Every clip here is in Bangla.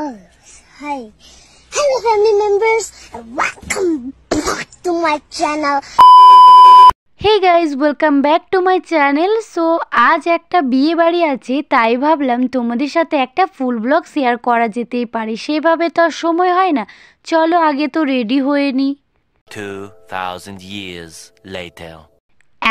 Oh, hi. Hello, family members, and welcome back to my channel. Hey guys welcome back to my channel so আজ একটা বিয়ে বাড়ি আছে তাই ভাবলাম তোমাদের সাথে একটা ফুল ব্লগ শেয়ার করা যেতেই পারে সেভাবে তো আর সময় হয় না চলো আগে তো রেডি হয়ে নি 2000 years later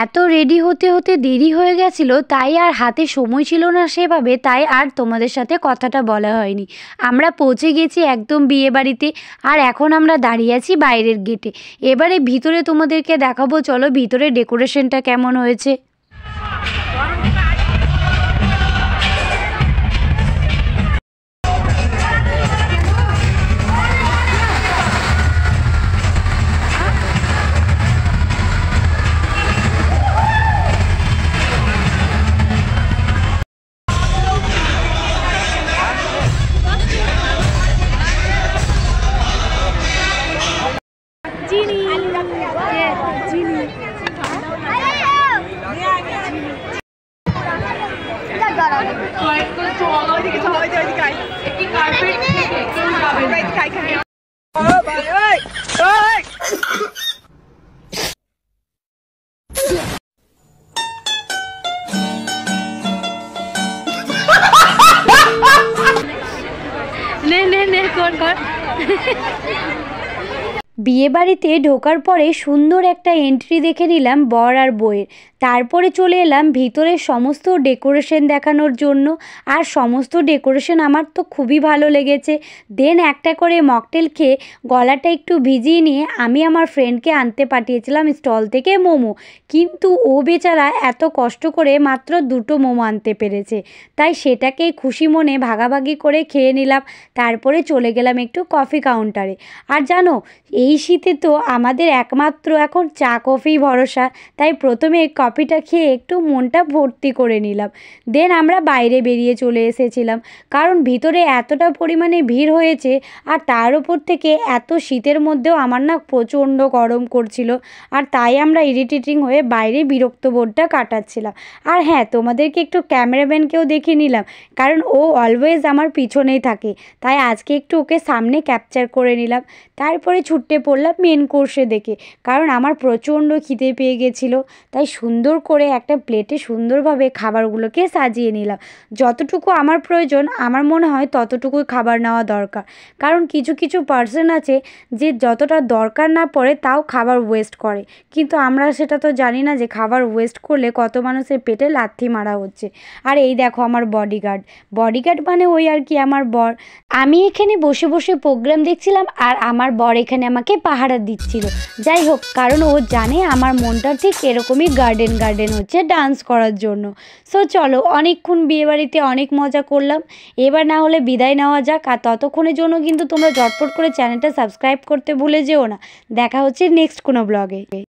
এত রেডি হতে হতে দেরি হয়ে গেছিল তাই আর হাতে সময় ছিল না সেভাবে তাই আর তোমাদের সাথে কথাটা বলা হয়নি আমরা পৌঁছে গেছি একদম বিয়ে বাড়িতে আর এখন আমরা দাঁড়িয়ে আছি বাইরের গেটে এবারে ভিতরে তোমাদেরকে দেখাবো চলো ভিতরে ডেকোরেশনটা কেমন হয়েছে Genie. Yeah, Genie. nè nè nè con con বিয়েবাড়িতে ঢোকার পরে সুন্দর একটা এন্ট্রি দেখে নিলাম বর আর বইয়ের তারপরে চলে এলাম ভিতরের সমস্ত ডেকোরেশন দেখানোর জন্য আর সমস্ত ডেকোরেশন আমার তো খুবই ভালো লেগেছে দেন একটা করে মকটেল খেয়ে গলাটা একটু ভিজিয়ে নিয়ে আমি আমার ফ্রেন্ডকে আনতে পাঠিয়েছিলাম স্টল থেকে মোমো কিন্তু ও বেচারা এত কষ্ট করে মাত্র দুটো মোমো আনতে পেরেছে তাই সেটাকে খুশি মনে ভাগাভাগি করে খেয়ে নিলাম তারপরে চলে গেলাম একটু কফি কাউন্টারে আর জানো এই এই শীতে তো আমাদের একমাত্র এখন চা কফি ভরসা তাই প্রথমে কফিটা খেয়ে একটু মনটা ভর্তি করে নিলাম দেন আমরা বাইরে বেরিয়ে চলে এসেছিলাম কারণ ভিতরে এতটা পরিমাণে ভিড় হয়েছে আর তার উপর থেকে এত শীতের মধ্যেও আমার না প্রচণ্ড গরম করছিল আর তাই আমরা ইরিটেটিং হয়ে বাইরে বিরক্ত বোর্ডটা কাটাচ্ছিলাম আর হ্যাঁ তোমাদেরকে একটু ক্যামেরাম্যানকেও দেখে নিলাম কারণ ও অলওয়েজ আমার পিছনেই থাকে তাই আজকে একটু ওকে সামনে ক্যাপচার করে নিলাম তারপরে ছুটে উঠে পড়লাম মেন কোর্সে দেখে কারণ আমার প্রচণ্ড খিদে পেয়ে গেছিলো তাই সুন্দর করে একটা প্লেটে সুন্দরভাবে খাবারগুলোকে সাজিয়ে নিলাম যতটুকু আমার প্রয়োজন আমার মনে হয় ততটুকুই খাবার নেওয়া দরকার কারণ কিছু কিছু পার্সন আছে যে যতটা দরকার না পড়ে তাও খাবার ওয়েস্ট করে কিন্তু আমরা সেটা তো জানি না যে খাবার ওয়েস্ট করলে কত মানুষের পেটে লাথি মারা হচ্ছে আর এই দেখো আমার বডিগার্ড বডিগার্ড মানে ওই আর কি আমার বর আমি এখানে বসে বসে প্রোগ্রাম দেখছিলাম আর আমার বর এখানে আমাকে আমাকে পাহারা দিচ্ছিল যাই হোক কারণ ও জানে আমার মনটা ঠিক এরকমই গার্ডেন গার্ডেন হচ্ছে ডান্স করার জন্য সো চলো অনেকক্ষণ বিয়েবাড়িতে অনেক মজা করলাম এবার না হলে বিদায় নেওয়া যাক আর ততক্ষণের জন্য কিন্তু তোমরা জটপট করে চ্যানেলটা সাবস্ক্রাইব করতে ভুলে যেও না দেখা হচ্ছে নেক্সট কোনো ব্লগে